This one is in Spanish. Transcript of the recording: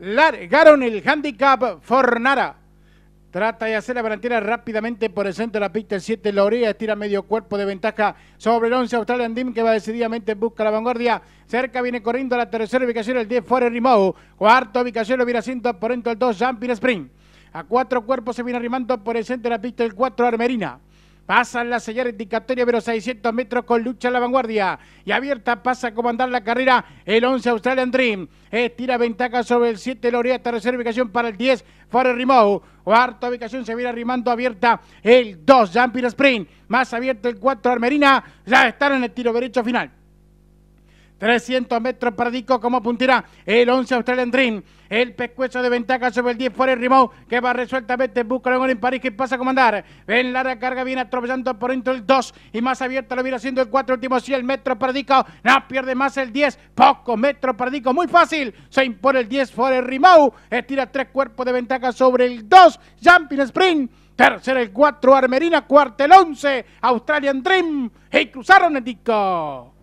largaron el handicap Fornara. Trata de hacer la delantera rápidamente por el centro de la pista. El 7 orilla, estira medio cuerpo de ventaja sobre el 11 Australian Dim que va decididamente en busca la vanguardia. Cerca viene corriendo a la tercera ubicación el 10 Forer Rimau. Cuarto ubicación lo viene haciendo por dentro el 2 Jumping Spring. A cuatro cuerpos se viene arrimando por el centro de la pista el 4 Armerina. Pasan la señal indicatoria, pero 600 metros con lucha a la vanguardia. Y abierta pasa a comandar la carrera el 11 Australian Dream. Estira ventaja sobre el 7 Loreta, tercera ubicación para el 10 farre Rimou. Cuarta ubicación se viene arrimando abierta el 2 Jumping Spring. Más abierto el 4 Armerina. Ya están en el tiro derecho final. 300 metros para Dico como puntirá el 11 Australian Dream. El pescuezo de ventaja sobre el 10 por el que va resueltamente, busca el en París, que pasa a comandar. En la carga viene atropellando por dentro el 2 y más abierto lo viene haciendo el 4, último 100 el para Dico. No pierde más el 10, poco metro para muy fácil. Se impone el 10 por el estira tres cuerpos de ventaja sobre el 2, Jumping Spring. Tercero el 4, Armerina, cuarto el 11, Australian Dream. Y cruzaron el Dico.